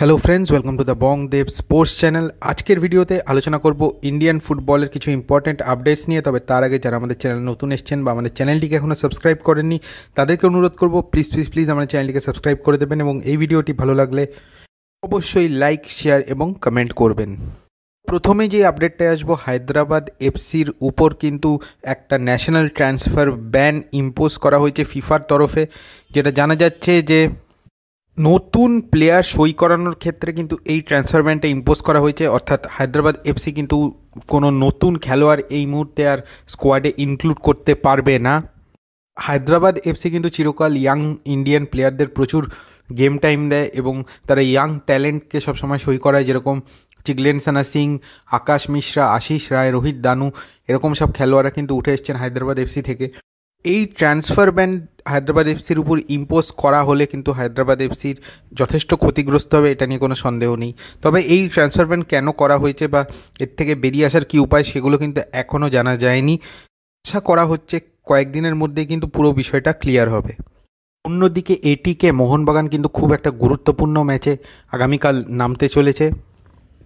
hello friends welcome to the Bong Dev sports channel আজকের ভিডিওতে আলোচনা করব ইন্ডিয়ান ফুটবলের কিছু ইম্পর্ট্যান্ট আপডেটস নিয়ে তবে তার আগে যারা আমাদের চ্যানেল নতুন এসছেন বা আমাদের চ্যানেলটিকে এখনও সাবস্ক্রাইব করেননি তাদেরকে অনুরোধ করব প্লিজ প্লিজ প্লিজ আমাদের চ্যানেলটিকে সাবস্ক্রাইব করে দেবেন এবং এই ভিডিওটি ভালো লাগলে অবশ্যই লাইক শেয়ার এবং কমেন্ট করবেন প্রথমে যে আপডেটটা আসবো হায়দ্রাবাদ এফসির উপর কিন্তু একটা ন্যাশনাল ট্রান্সফার ব্যান ইম্পোজ করা হয়েছে ফিফার তরফে যেটা জানা যাচ্ছে যে নতুন প্লেয়ার সই করানোর ক্ষেত্রে কিন্তু এই ট্রান্সফার ব্যানটা ইম্পোজ করা হয়েছে অর্থাৎ হায়দ্রাবাদ এফসি কিন্তু কোনো নতুন খেলোয়াড় এই মুহূর্তে আর স্কোয়াডে ইনক্লুড করতে পারবে না হায়দ্রাবাদ এফসি কিন্তু চিরকাল ইয়াং ইন্ডিয়ান প্লেয়ারদের প্রচুর গেম টাইম দেয় এবং তারা ইয়াং ট্যালেন্টকে সবসময় সই করায় যেরকম চিগলেনসানা সিং আকাশ মিশ্রা আশিস রায় রোহিত দানু এরকম সব খেলোয়াড়রা কিন্তু উঠে এসছেন হায়দ্রাবাদ এফসি থেকে এই ট্রান্সফার ব্যান হায়দ্রাবাদ এফসির উপর ইম্পোজ করা হলে কিন্তু হায়দ্রাবাদ এফসির যথেষ্ট ক্ষতিগ্রস্ত হবে এটা নিয়ে কোনো সন্দেহ নেই তবে এই ট্রান্সফার ব্যান কেন করা হয়েছে বা এর থেকে বেরিয়ে আসার কী উপায় সেগুলো কিন্তু এখনও জানা যায়নি আশা করা হচ্ছে কয়েকদিনের মধ্যে কিন্তু পুরো বিষয়টা ক্লিয়ার হবে অন্যদিকে এটিকে মোহনবাগান কিন্তু খুব একটা গুরুত্বপূর্ণ ম্যাচে আগামীকাল নামতে চলেছে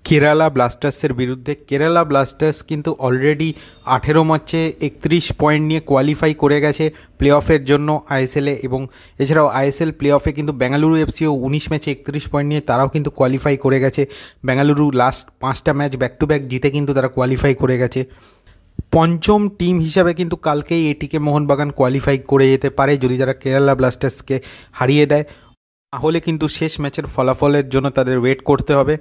কেরালা ব্লাস্টার্সের বিরুদ্ধে কেরালা ব্লাস্টার্স কিন্তু অলরেডি আঠেরো ম্যাচে একত্রিশ পয়েন্ট নিয়ে কোয়ালিফাই করে গেছে প্লে অফের জন্য আইএসএলে এবং এছাড়াও আইএসএল প্লে অফে কিন্তু বেঙ্গালুরু এফসিও উনিশ ম্যাচে একত্রিশ পয়েন্ট নিয়ে তারাও কিন্তু কোয়ালিফাই করে গেছে বেঙ্গালুরু লাস্ট পাঁচটা ম্যাচ ব্যাক টু ব্যাক জিতে কিন্তু তারা কোয়ালিফাই করে গেছে পঞ্চম টিম হিসাবে কিন্তু কালকেই এটিকে মোহনবাগান কোয়ালিফাই করে যেতে পারে যদি তারা কেরালা ব্লাস্টার্সকে হারিয়ে দেয় তাহলে কিন্তু শেষ ম্যাচের ফলাফলের জন্য তাদের ওয়েট করতে হবে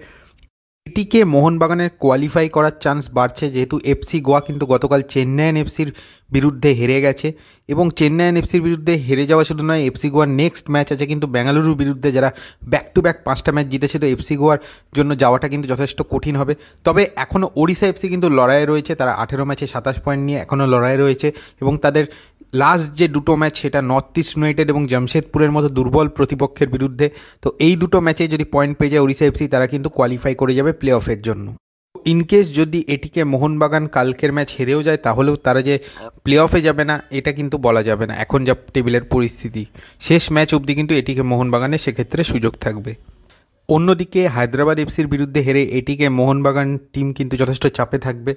এটিকে মোহনবাগানের কোয়ালিফাই করার চান্স বাড়ছে যেহেতু এফসি গোয়া কিন্তু গতকাল চেন্নাইয়ান এফসির বিরুদ্ধে হেরে গেছে এবং চেন্নাইয়ান এফসির বিরুদ্ধে হেরে যাওয়া শুধু নয় এফসি গোয়ার নেক্সট ম্যাচ আছে কিন্তু বেঙ্গালুরুর বিরুদ্ধে যারা ব্যাক টু ব্যাক পাঁচটা ম্যাচ জিতেছে তো এফসি গোয়ার জন্য যাওয়াটা কিন্তু যথেষ্ট কঠিন হবে তবে এখনও ওড়িশা এফসি কিন্তু লড়াইয়ে রয়েছে তারা আঠেরো ম্যাচে সাতাশ পয়েন্ট নিয়ে এখনও লড়াইয়ে রয়েছে এবং তাদের লাস্ট যে দুটো ম্যাচ সেটা নর্থ ইস্ট ইউনাইটেড এবং জামশেদপুরের মতো দুর্বল প্রতিপক্ষের বিরুদ্ধে তো এই দুটো ম্যাচে যদি পয়েন্ট পেয়ে যায় ওড়িশা এফসি তারা কিন্তু কোয়ালিফাই করে যাবে প্লে অফের জন্য ইনকেস যদি এটিকে মোহনবাগান কালকের ম্যাচ হেরেও যায় তাহলেও তারা যে প্লে অফে যাবে না এটা কিন্তু বলা যাবে না এখন যা টেবিলের পরিস্থিতি শেষ ম্যাচ অবধি কিন্তু এটিকে মোহনবাগানে সেক্ষেত্রে সুযোগ থাকবে অন্যদিকে হায়দ্রাবাদ এফসির বিরুদ্ধে হেরে এটিকে মোহনবাগান টিম কিন্তু যথেষ্ট চাপে থাকবে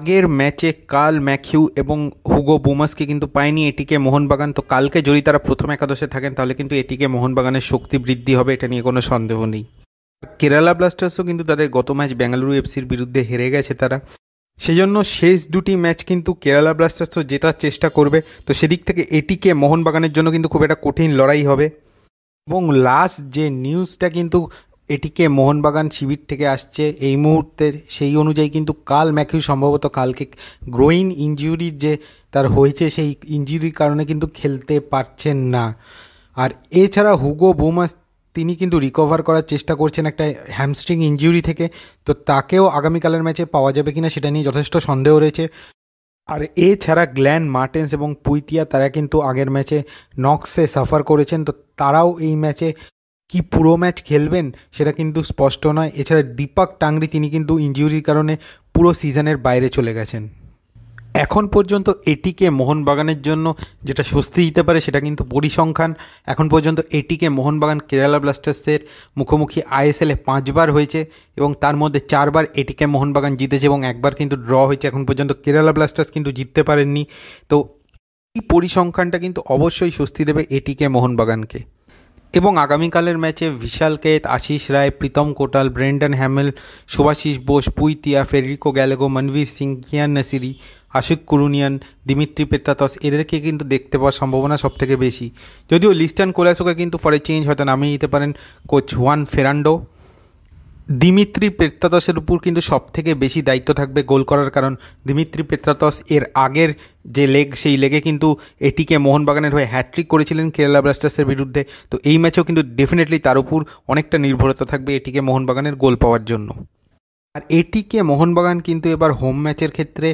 আগের ম্যাচে কাল ম্যাকিউ এবং হুগো বোমাসকে কিন্তু পায়নি এটিকে মোহনবাগান তো কালকে যদি তারা প্রথম একাদশে থাকেন তাহলে কিন্তু এটিকে মোহনবাগানের শক্তি বৃদ্ধি হবে এটা নিয়ে কোনো সন্দেহ নেই কেরালা ব্লাস্টার্সও কিন্তু তাদের গত ম্যাচ বেঙ্গালুরু এফসির বিরুদ্ধে হেরে গেছে তারা সেজন্য শেষ দুটি ম্যাচ কিন্তু কেরালা ব্লাস্টার্স তো জেতার চেষ্টা করবে তো সেদিক থেকে এটিকে মোহনবাগানের জন্য কিন্তু খুব একটা কঠিন লড়াই হবে এবং লাস্ট যে নিউজটা কিন্তু এটিকে মোহনবাগান শিবির থেকে আসছে এই মুহূর্তে সেই অনুযায়ী কিন্তু কাল ম্যাকিউ সম্ভবত কালকে গ্রোয়িং ইঞ্জুরির যে তার হয়েছে সেই ইঞ্জুরির কারণে কিন্তু খেলতে পারছেন না আর এছাড়া হুগো বোমাস তিনি কিন্তু রিকভার করার চেষ্টা করছেন একটা হ্যামস্ট্রিং ইঞ্জুরি থেকে তো তাকেও আগামীকালের ম্যাচে পাওয়া যাবে কিনা সেটা নিয়ে যথেষ্ট সন্দেহ রয়েছে আর এছাড়া গ্ল্যান মার্টেন্স এবং পুইতিয়া তারা কিন্তু আগের ম্যাচে নক্সে সাফার করেছেন তো তারাও এই ম্যাচে কি পুরো ম্যাচ খেলবেন সেটা কিন্তু স্পষ্ট নয় এছাড়া দীপক টাংরি তিনি কিন্তু ইঞ্জুরির কারণে পুরো সিজনের বাইরে চলে গেছেন এখন পর্যন্ত এটিকে মোহনবাগানের জন্য যেটা স্বস্তি দিতে পারে সেটা কিন্তু পরিসংখ্যান এখন পর্যন্ত এটিকে মোহনবাগান কেরালা ব্লাস্টার্সের মুখোমুখি আইএসএলে পাঁচবার হয়েছে এবং তার মধ্যে চারবার এটিকে মোহনবাগান জিতেছে এবং একবার কিন্তু ড্র হয়েছে এখন পর্যন্ত কেরালা ব্লাস্টার্স কিন্তু জিততে পারেননি তো এই পরিসংখ্যানটা কিন্তু অবশ্যই স্বস্তি দেবে এটিকে মোহনবাগানকে এবং আগামীকালের ম্যাচে Vishal Kaith Ashis Rai Pritam Kotal Brendan Hamill Subhasish Bose Puitea Federico Gallego Manvir Singh Kiyan Nassiri Ashique Kuruniyan Dimitri Petratos এদেরকে কিন্তু দেখতে পাওয়ার সম্ভাবনা সবথেকে বেশি যদিও লিস্টান কোলাসোকে কিন্তু ফরে চেঞ্জ হয়তো নামিয়ে দিতে পারেন কোচ ওয়ান ফেরান্ডো দিমিত্রি পেত্রাতসের উপর কিন্তু সবথেকে বেশি দায়িত্ব থাকবে গোল করার কারণ দিমিত্রি পেত্রাতস এর আগের যে লেগ সেই লেগে কিন্তু এটিকে মোহনবাগানের হয়ে হ্যাট্রিক করেছিলেন কেরালা ব্লাস্টার্সের বিরুদ্ধে তো এই ম্যাচেও কিন্তু ডেফিনেটলি তার উপর অনেকটা নির্ভরতা থাকবে এটিকে মোহনবাগানের গোল পাওয়ার জন্য আর এটিকে মোহনবাগান কিন্তু এবার হোম ম্যাচের ক্ষেত্রে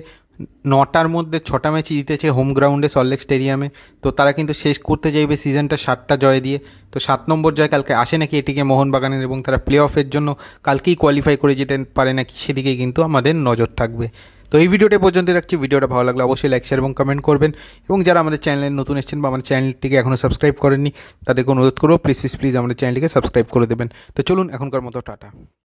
নটার মধ্যে ছটা ম্যাচই জিতেছে হোম গ্রাউন্ডে সল্টলেক স্টেডিয়ামে তো তারা কিন্তু শেষ করতে চাইবে সিজনটা সাতটা জয় দিয়ে তো সাত নম্বর জয় কালকে আসে নাকি এটিকে মোহনবাগানের এবং তারা প্লে অফের জন্য কালকেই কোয়ালিফাই করে যেতে পারে নাকি সেদিকেই কিন্তু আমাদের নজর থাকবে তো এই ভিডিওটা পর্যন্ত রাখছি ভিডিওটা ভালো লাগলে অবশ্যই লাইক শেয়ার এবং কমেন্ট করবেন এবং যারা আমাদের চ্যানেলে নতুন এসছেন বা আমাদের চ্যানেলটিকে এখনও সাবস্ক্রাইব করেননি তাদেরকে অনুরোধ করবো প্লিজ প্লিজ আমাদের চ্যানেলটিকে সাবস্ক্রাইব করে দেবেন তো চলুন এখনকার মতো টাটা